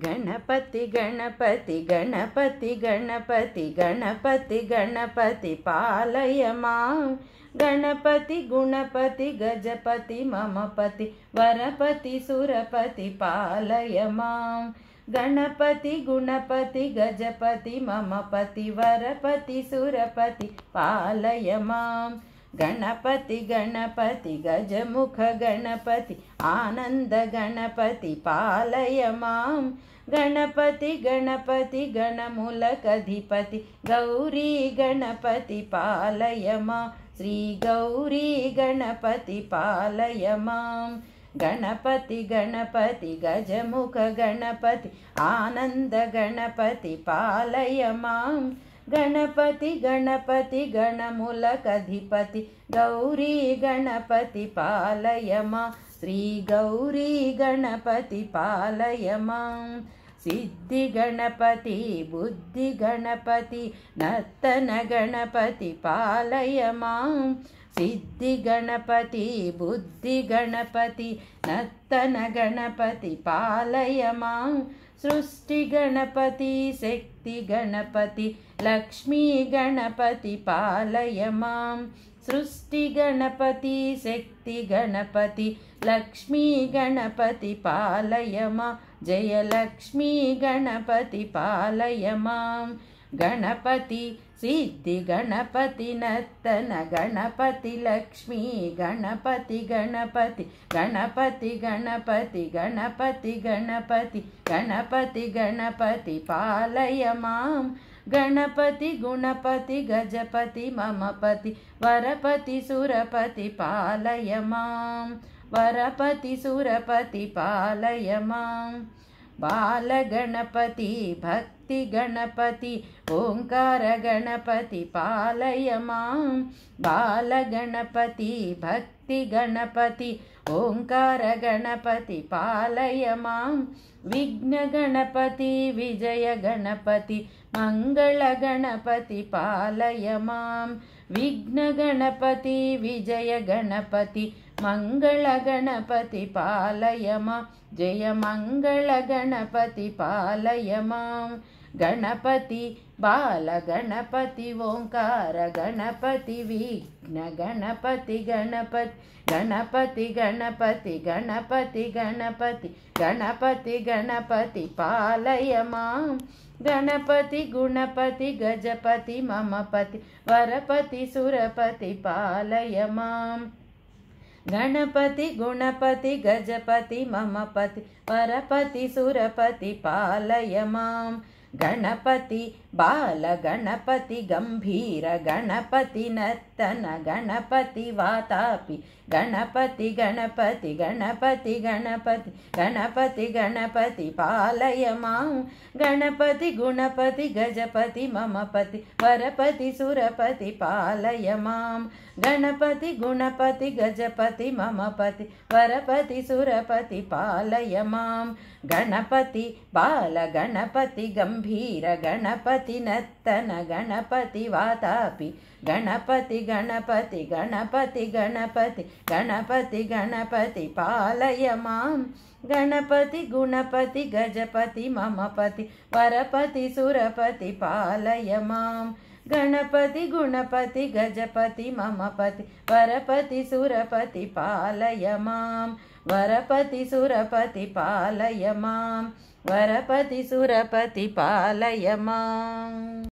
गणपति गणपति गणपति गणपति गणपति गणपति पालय मां गणपति गुणपति गजपति मम पति वरपति सुरपति पालय मां गणपति गुणपति गजपति मम पति वरपति सुरपति पालय मां गणपति गणपति गजमुख गणपति आनंद गणपति पालय मां गणपति गणपति गणमूलकधिपति गौरी गणपति पालय मां गौरी गणपति पालय मां गणपति गणपति गजमुख गणपति आनंद गणपति पालय मां गणपति गणपति गणमूलकधिपति गौरी गणपति पालय मां गौरी गणपति पालय मां सिद्धिगणपति बुद्धिगणपति गणपति पालय मां सिद्धिगणपति बुद्धिगणपति गणपति पालय मां सृष्टिगणपति शक्तिगणपति लक्ष्मीगणपति लक्ष्मी पालय मां सृष्टिगणपति शक्तिगणपति लक्ष्मीगणपति लक्ष्मी पालय मा जयलक्ष्मीगणपति पालय मां गणपति सिद्धिगणपति नर्तन गणपति लक्ष्मी गणपति गणपति गणपति गणपति गणपति गणपति गणपति गणपति पालय मां गणपति गुणपति गजपति ममपति वरपति सुरपति पालय मां वरपति सुरपति पालय मां बालगणपति भक्तिगणपति ओङ्कारगणपति पालय मां बालगणपति भक्तिगणपति ओङ्कारगणपति पालय मां विघ्नगणपति विजयगणपति मङ्गलगणपति पालय मां विघ्नगणपति विजयगणपति मंगल गणपति पालय मा मंगल गणपति पालय मां गणपति ओंकार गणपति विघ्न गणपति गणपति गणपति गणपति गणपति गणपति गणपति गणपति पालय मां गणपति गुणपति गजपति ममपति वरपति सुरपति पालय माम् गणपति गुणपति गजपति ममपति परपति, सुरपति पालय माम् गणपति बालगणपति गम्भीरगणपति नर्तन गणपति वातापि गणपति गणपति गणपति गणपति गणपति गणपति पालय मां गणपति गुणपति गजपति ममपति वरपति सुरपति पालय मां गणपति गुणपति गजपति ममपति वरपति सुरपति पालय मां गणपति बालगणपति गम्भीर भीरगणपति नत्तनगणपति वातापि गणपति गणपति गणपति गणपति गणपति गणपति पालय मां गणपति गुणपति गजपति ममपति परपति सुरपति पालय माम् गणपति गुणपति गजपति मम पति वरपति सुरपति पालय मां वरपति सुरपति पालय मां वरपति सुरपति पालय मा